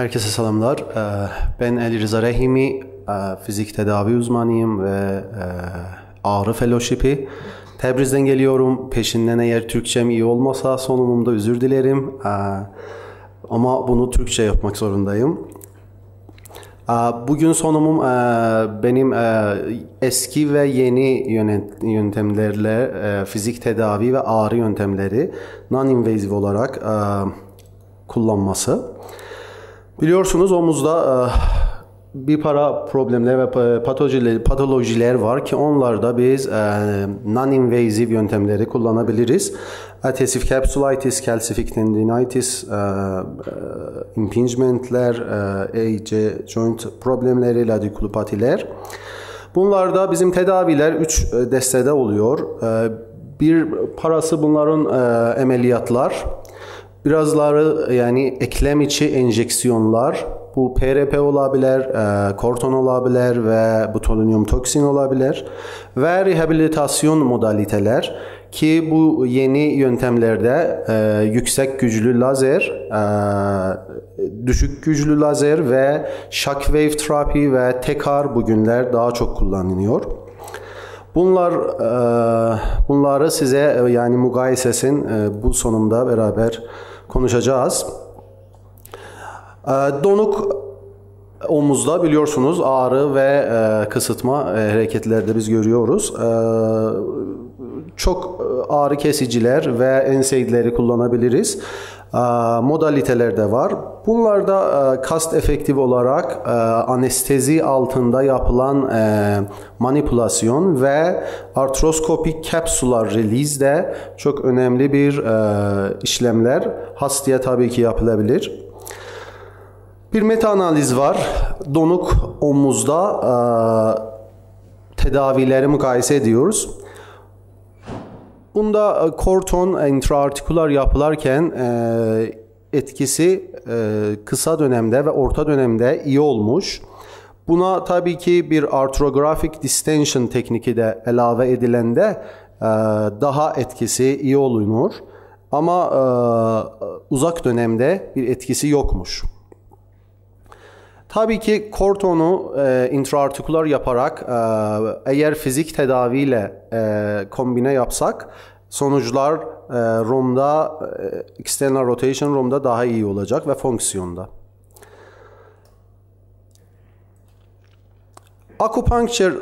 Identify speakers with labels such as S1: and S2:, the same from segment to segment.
S1: Herkese selamlar. Ee, ben Ali Rıza Rehimi, ee, fizik tedavi uzmanıyım ve ee, ağrı fellowship'i. Tebriz'den geliyorum. Peşinden eğer Türkçem iyi olmasa sonumumda özür dilerim. Ama bunu Türkçe yapmak zorundayım. Bugün sonumum benim eski ve yeni yöntemlerle fizik tedavi ve ağrı yöntemleri non-invasive olarak kullanması. Biliyorsunuz omuzda e, bir para problemleri ve patolojiler, patolojiler var ki onlarda biz e, non-invasive yöntemleri kullanabiliriz. Atesif capsulitis, calcific tendinitis, e, impingementler, AC joint problemleri, ladikulopatiler. Bunlarda bizim tedaviler 3 destede oluyor. Bir parası bunların ameliyatlar. Birazları yani eklem içi enjeksiyonlar bu PRP olabilir, e, korton olabilir ve botulinum toksin olabilir ve rehabilitasyon modaliteler ki bu yeni yöntemlerde e, yüksek güçlü lazer, e, düşük güçlü lazer ve shockwave terapi ve tekar bugünler daha çok kullanılıyor. Bunlar e, bunları size e, yani mukayesesin e, bu sonunda beraber konuşacağız. Ee, donuk omuzda biliyorsunuz ağrı ve e, kısıtma e, hareketlerde biz görüyoruz. Ee, çok e, ağrı kesiciler ve enseydleri kullanabiliriz. Ee, modaliteler de var. Bunlarda e, kast efektif olarak e, anestezi altında yapılan e, manipülasyon ve artroskopik kapsular release de çok önemli bir işlemler. Hastaya tabii ki yapılabilir. Bir meta analiz var. Donuk omuzda tedavileri mukayese ediyoruz. Bunda e, korton e, intraartiküler yapılarken e, etkisi kısa dönemde ve orta dönemde iyi olmuş. Buna tabii ki bir artrografik distension tekniki de elave edilende daha etkisi iyi olunur. Ama uzak dönemde bir etkisi yokmuş. Tabii ki kortonu e, intraartiküler yaparak e, eğer fizik tedaviyle e, kombine yapsak sonuçlar e, ROM'da e, external rotation ROM'da daha iyi olacak ve fonksiyonda. Akupunktur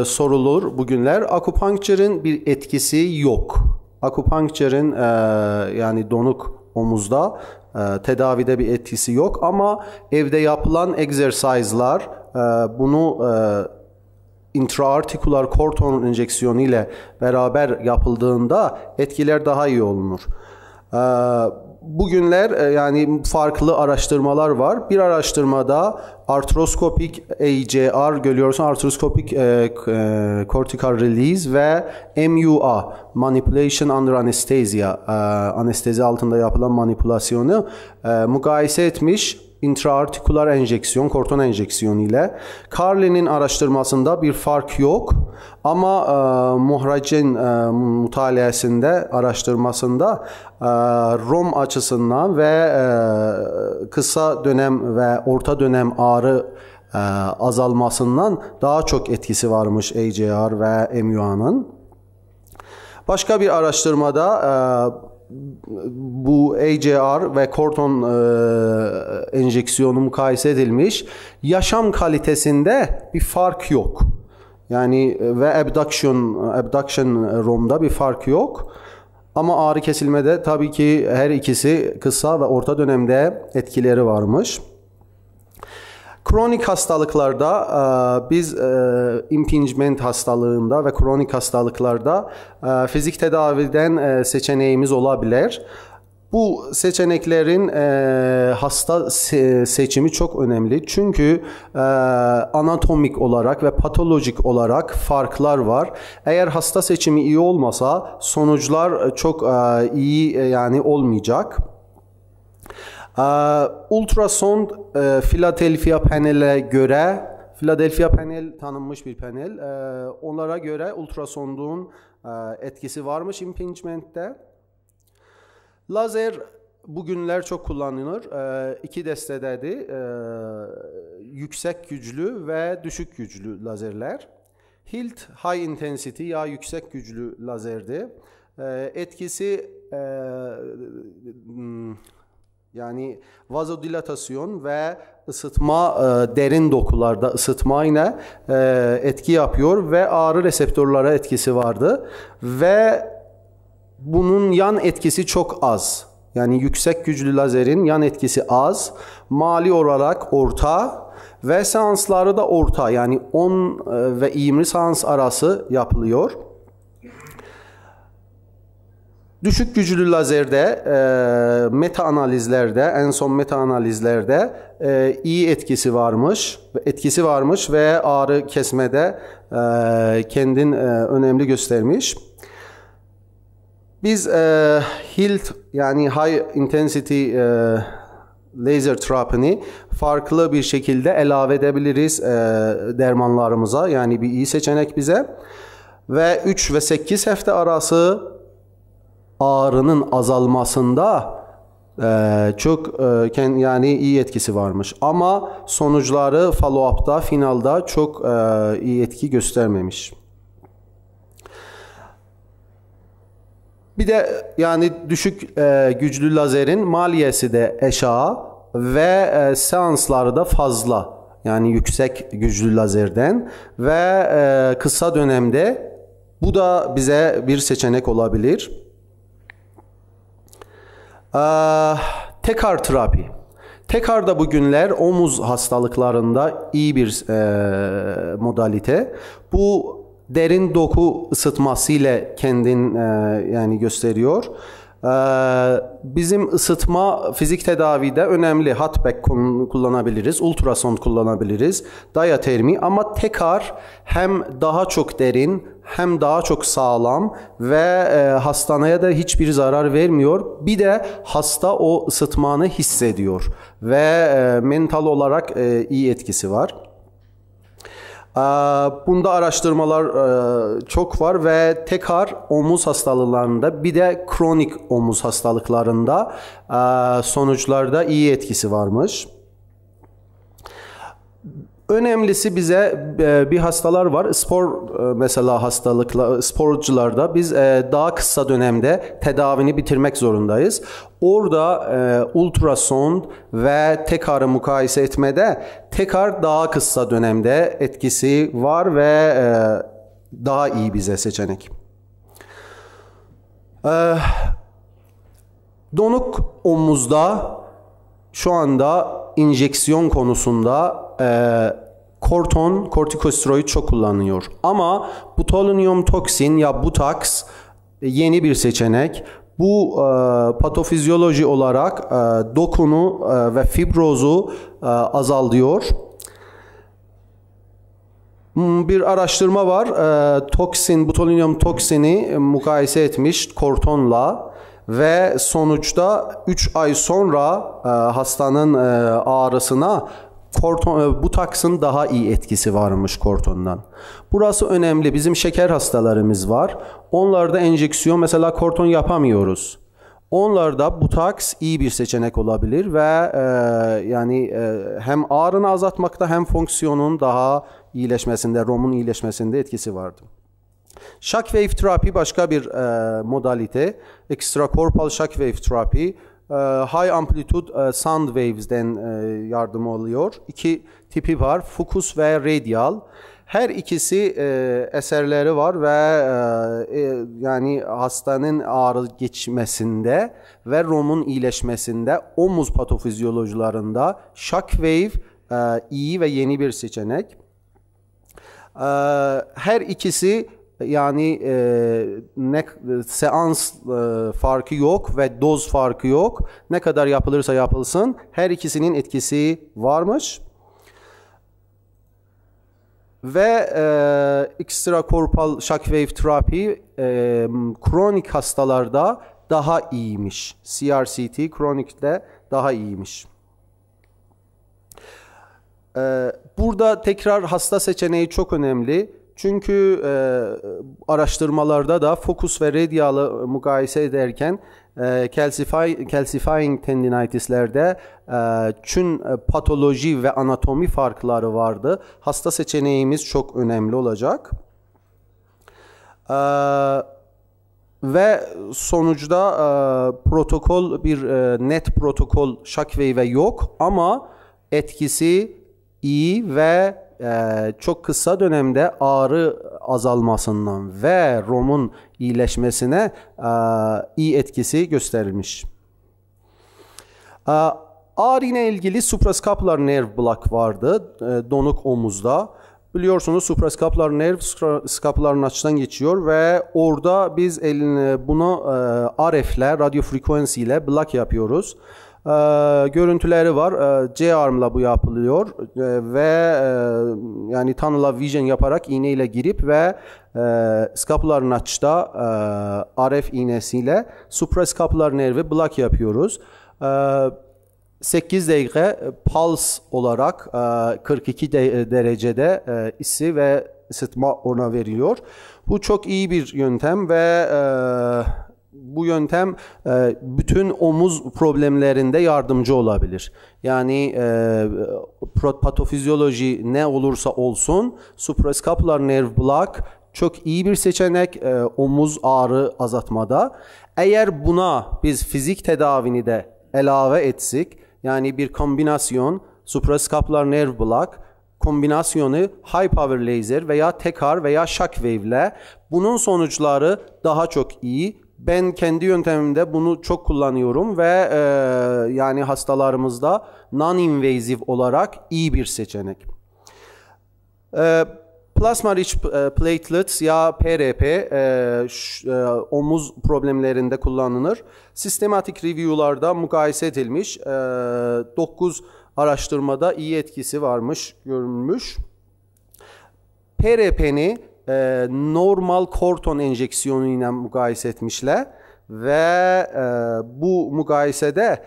S1: e, sorulur bugünler. Akupunkturun bir etkisi yok. Akupunkturun e, yani donuk omuzda ee, tedavide bir etkisi yok ama evde yapılan egzersizler e, bunu e, intraartikular korton enjeksiyonu ile beraber yapıldığında etkiler daha iyi olunur. Ee, bugünler e, yani farklı araştırmalar var. Bir araştırmada artroskopik ACR görüyorsun artroskopik e, e, cortical release ve MUA manipulation under anesthesia e, anestezi altında yapılan manipülasyonu e, mukayese etmiş intraartiküler enjeksiyon, korton enjeksiyonu ile Carlin'in araştırmasında bir fark yok ama e, Muhrac'in e, mutalaasında, araştırmasında e, ROM açısından ve e, kısa dönem ve orta dönem ağrı e, azalmasından daha çok etkisi varmış ACR ve MUA'nın. Başka bir araştırmada e, bu ACR ve Corton e, enjeksiyonu mukayese edilmiş. Yaşam kalitesinde bir fark yok. Yani e, ve abduction, abduction ROM'da bir fark yok. Ama ağrı kesilmede tabii ki her ikisi kısa ve orta dönemde etkileri varmış. Kronik hastalıklarda e, biz e, impingement hastalığında ve kronik hastalıklarda e, fizik tedaviden seçeneğimiz olabilir. Bu seçeneklerin e, hasta seçimi çok önemli çünkü e, anatomik olarak ve patolojik olarak farklar var. Eğer hasta seçimi iyi olmasa sonuçlar çok e, iyi yani olmayacak. Ultrasond e, Philadelphia panel'e göre Philadelphia panel tanınmış bir panel. E, onlara görə ultrasondun e, etkisi varmış impingementdə. Lazer bugünler çok kullanılır. İki destededi yüksek güçlü ve düşük güçlü lazerlər. HILT high intensity ya yüksek güçlü lazerdir. etkisi hmm, yani vazodilatasyon ve ısıtma e, derin dokularda ısıtma yine e, etki yapıyor ve ağrı reseptörlere etkisi vardı ve bunun yan etkisi çok az. Yani yüksek güçlü lazerin yan etkisi az, mali olarak orta ve seansları da orta yani 10 e, ve 20 seans arası yapılıyor. Düşük güclü lazerde, e, meta analizlerde, en son meta analizlerde e, iyi etkisi varmış, etkisi varmış ve ağrı kesmede e, kendin e, önemli göstermiş. Biz e, HILT yani High Intensity e, Laser Therapy'ni farklı bir şekilde elave edebiliriz e, dermanlarımıza. Yani bir iyi seçenek bize. Ve 3 ve 8 hafta arası ağrının azalmasında e, çok e, yani iyi etkisi varmış. Ama sonuçları follow-up'ta finalda çok e, iyi etki göstermemiş. Bir de yani düşük e, güçlü lazerin maliyesi de eşa ve e, seansları da fazla. Yani yüksek güçlü lazerden ve e, kısa dönemde bu da bize bir seçenek olabilir. Ee, ah, tekrar terapi. Tekrar da bugünler omuz hastalıklarında iyi bir e, modalite. Bu derin doku ısıtması ile kendin e, yani gösteriyor. Ee, bizim ısıtma fizik tedavide önemli. Hatback kullanabiliriz, ultrason kullanabiliriz, diyatermi ama tekrar hem daha çok derin hem daha çok sağlam ve e, hastaneye de hiçbir zarar vermiyor. Bir de hasta o ısıtmanı hissediyor ve e, mental olarak e, iyi etkisi var. Ee, bunda araştırmalar e, çok var ve tekrar omuz hastalıklarında bir de kronik omuz hastalıklarında e, sonuçlarda iyi etkisi varmış. Önemlisi bize e, bir hastalar var. Spor e, mesela hastalıkla sporcularda biz e, daha kısa dönemde tedavini bitirmek zorundayız. Orada ultrason ve tekrarı mukayese etmede tekrar daha kısa dönemde etkisi var ve daha iyi bize seçenek. Donuk omuzda şu anda injeksiyon konusunda e, korton, kortikosteroid çok kullanılıyor. Ama butolinium toksin ya butax e, yeni bir seçenek. Bu e, patofizyoloji olarak e, dokunu e, ve fibrozu e, azalıyor. Hmm, bir araştırma var. E, toksin, butolinium toksini e, mukayese etmiş kortonla ve sonuçta 3 ay sonra e, hastanın e, ağrısına korton, e, butaksin daha iyi etkisi varmış kortondan. Burası önemli. Bizim şeker hastalarımız var. Onlarda enjeksiyon mesela korton yapamıyoruz. Onlarda butaks iyi bir seçenek olabilir ve e, yani e, hem ağrını azaltmakta hem fonksiyonun daha iyileşmesinde, romun iyileşmesinde etkisi vardır. Shockwave terapi başka bir e, modalite. Extracorporal shockwave terapi e, high amplitude e, sound waves'den e, yardım alıyor. İki tipi var. Focus ve radial. Her ikisi e, eserleri var ve e, e yani hastanın ağrı geçmesinde ve romun iyileşmesinde omuz patofizyolojilerinde shockwave e, iyi ve yeni bir seçenek. E, her ikisi yani e, ne e, seans e, farkı yok ve doz farkı yok. Ne kadar yapılırsa yapılsın her ikisinin etkisi varmış. Ve e, ekstrakorpal shockwave terapi e, kronik hastalarda daha iyiymiş. CRCT kronikte daha iyiymiş. E, burada tekrar hasta seçeneği çok önemli çünkü e, araştırmalarda da fokus ve radyalı mukayese ederken e, calcify, calcifying tendinitis'lerde e, çün patoloji ve anatomi farkları vardı. Hasta seçeneğimiz çok önemli olacak. E, ve sonuçta e, protokol bir e, net protokol şakveyve yok ama etkisi iyi ve ee, çok kısa dönemde ağrı azalmasından ve romun iyileşmesine e, iyi etkisi gösterilmiş. Ee, ağrı ile ilgili supraskaplar nerv blok vardı e, donuk omuzda. Biliyorsunuz supraskaplar nerv skapların açıdan geçiyor ve orada biz elini, bunu e, RF ile radyo frekansı ile blok yapıyoruz e, görüntüleri var. E, ee, arm ile bu yapılıyor e, ve e, yani tunnel'a vision yaparak iğneyle girip ve e, skapular notch'ta e, RF iğnesiyle supraskapular nervi block yapıyoruz. E, 8 dakika pulse olarak e, 42 de, e, derecede e, isi ve ısıtma ona veriyor. Bu çok iyi bir yöntem ve e, bu yöntem e, bütün omuz problemlerinde yardımcı olabilir. Yani e, patofizyoloji ne olursa olsun suprascapular nerve block çok iyi bir seçenek e, omuz ağrı azaltmada. Eğer buna biz fizik tedavini de elave etsek yani bir kombinasyon suprascapular nerve block kombinasyonu high power laser veya tekar veya shock wave ile bunun sonuçları daha çok iyi ben kendi yöntemimde bunu çok kullanıyorum ve e, yani hastalarımızda non-invasive olarak iyi bir seçenek. E, plasma rich e, platelets ya PRP e, ş, e, omuz problemlerinde kullanılır. Sistematik review'larda mukayese edilmiş. E, 9 araştırmada iyi etkisi varmış görülmüş. PRP'ni e, normal korton enjeksiyonu ile müqayisə etmişler ve e, bu müqayisədə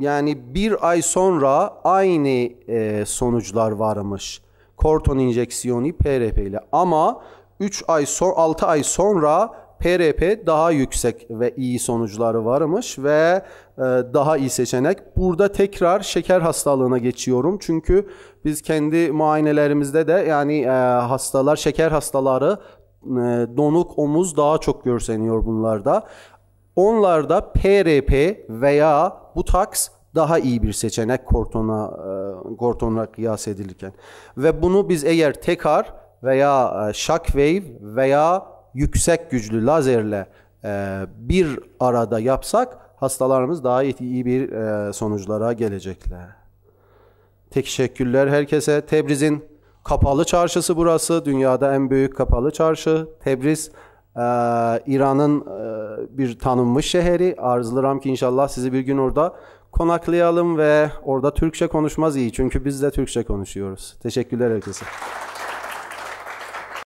S1: yani bir ay sonra aynı e, sonuçlar varmış. Korton enjeksiyonu PRP ile ama 3 ay sonra 6 ay sonra PRP daha yüksek ve iyi sonuçları varmış ve e, daha iyi seçenek. Burada tekrar şeker hastalığına geçiyorum. Çünkü biz kendi muayenelerimizde de yani e, hastalar şeker hastaları e, donuk omuz daha çok görseniyor bunlarda. Onlarda PRP veya butaks daha iyi bir seçenek kortona, kortona kıyas edilirken. Ve bunu biz eğer tekrar veya shock wave veya yüksek güçlü lazerle e, bir arada yapsak hastalarımız daha iyi bir e, sonuçlara gelecekler. Teşekkürler herkese. Tebriz'in kapalı çarşısı burası. Dünyada en büyük kapalı çarşı. Tebriz e, İran'ın e, bir tanınmış şehri. Arzularım ki inşallah sizi bir gün orada konaklayalım ve orada Türkçe konuşmaz iyi. Çünkü biz de Türkçe konuşuyoruz. Teşekkürler herkese.